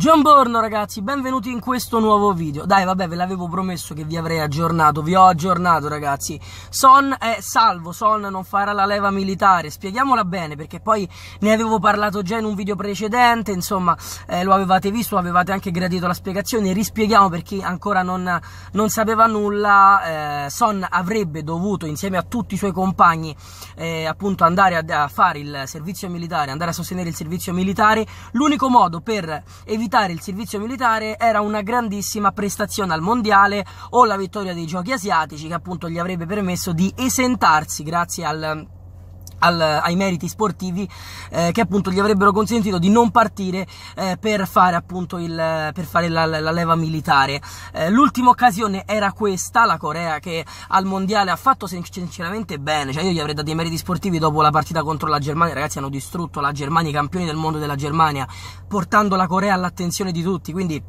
Buongiorno ragazzi, benvenuti in questo nuovo video Dai vabbè ve l'avevo promesso che vi avrei aggiornato, vi ho aggiornato ragazzi Son è salvo, Son non farà la leva militare, spieghiamola bene perché poi ne avevo parlato già in un video precedente Insomma eh, lo avevate visto, avevate anche gradito la spiegazione Rispieghiamo per chi ancora non, non sapeva nulla eh, Son avrebbe dovuto insieme a tutti i suoi compagni eh, Appunto andare a, a fare il servizio militare, andare a sostenere il servizio militare L'unico modo per evitare evitare il servizio militare era una grandissima prestazione al mondiale o la vittoria dei giochi asiatici che appunto gli avrebbe permesso di esentarsi grazie al al, ai meriti sportivi eh, che appunto gli avrebbero consentito di non partire eh, per fare appunto il, per fare la, la, leva militare eh, l'ultima occasione era questa la Corea che al mondiale ha fatto sinceramente bene cioè io gli avrei dato i meriti sportivi dopo la partita contro la Germania ragazzi hanno distrutto la Germania i campioni del mondo della Germania portando la Corea all'attenzione di tutti quindi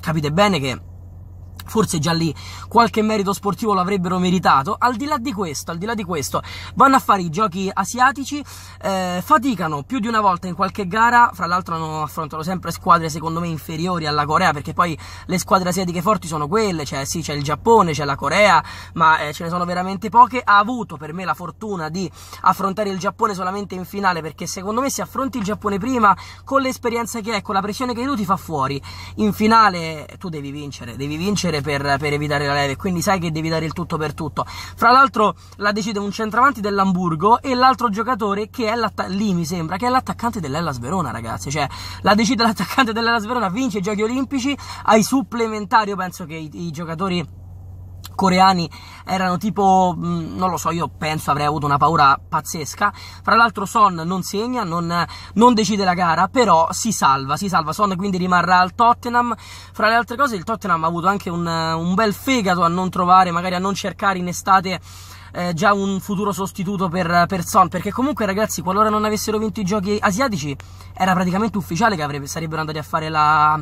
capite bene che forse già lì qualche merito sportivo l'avrebbero meritato. Al di là di questo, al di là di questo, vanno a fare i giochi asiatici, eh, faticano più di una volta in qualche gara, fra l'altro affrontano sempre squadre secondo me inferiori alla Corea, perché poi le squadre asiatiche forti sono quelle, cioè sì c'è il Giappone, c'è la Corea, ma eh, ce ne sono veramente poche. Ha avuto per me la fortuna di affrontare il Giappone solamente in finale, perché secondo me se affronti il Giappone prima, con l'esperienza che hai, con la pressione che tu ti fa fuori. In finale tu devi vincere, devi vincere vincere per, per, evitare la leve, quindi sai che devi dare il tutto per tutto. Fra l'altro la decide un centravanti dell'Amburgo e l'altro giocatore che è lì mi sembra, che è l'attaccante dell'Ellas Verona ragazzi, cioè la decide l'attaccante dell'Ellas Verona, vince i giochi olimpici, ai supplementari io penso che i, i giocatori coreani erano tipo, mm, non lo so, io penso avrei avuto una paura pazzesca. Fra l'altro Son non segna, non, non, decide la gara, però si salva, si salva. Son quindi rimarrà al Tottenham. Fra le altre cose il Tottenham ha avuto anche un, un bel fegato a non trovare, magari a non cercare in estate eh, già un futuro sostituto per, per, Son perché comunque ragazzi qualora non avessero vinto i giochi asiatici era praticamente ufficiale che avrebbe, sarebbero andati a fare la,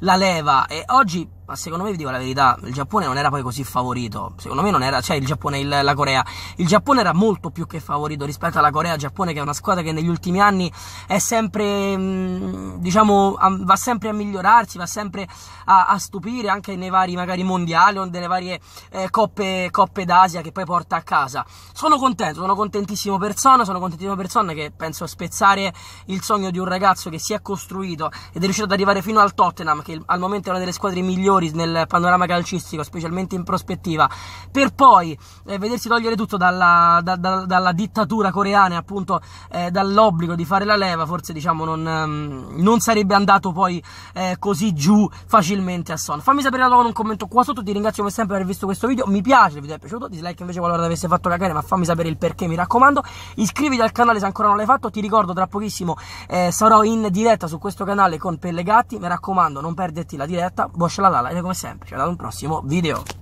la leva e oggi ma secondo me vi dico la verità, il Giappone non era poi così favorito. Secondo me non era, cioè il Giappone, e la Corea. Il Giappone era molto più che favorito rispetto alla Corea. Giappone che è una squadra che negli ultimi anni è sempre, mm, diciamo, va sempre a migliorarsi, va sempre a, a stupire anche nei vari magari mondiali o nelle varie eh, coppe, coppe d'Asia che poi porta a casa. Sono contento, sono contentissimo persona, sono contentissimo persona che penso a spezzare il sogno di un ragazzo che si è costruito ed è riuscito ad arrivare fino al Tottenham che al momento è una delle squadre migliori nel panorama calcistico, specialmente in prospettiva, per poi eh, vedersi togliere tutto dalla, da, da, dalla dittatura coreana, e appunto eh, dall'obbligo di fare la leva, forse diciamo non, ehm, non sarebbe andato poi eh, così giù facilmente a Son. Fammi sapere la tua con un commento qua sotto, ti ringrazio come sempre per aver visto questo video, mi piace, il video è piaciuto, dislike invece qualora ti avesse fatto cagare, ma fammi sapere il perché, mi raccomando, iscriviti al canale se ancora non l'hai fatto, ti ricordo tra pochissimo eh, sarò in diretta su questo canale con Pellegatti, mi raccomando, non perderti la diretta, boscia la lala e come sempre ci vediamo ad un prossimo video.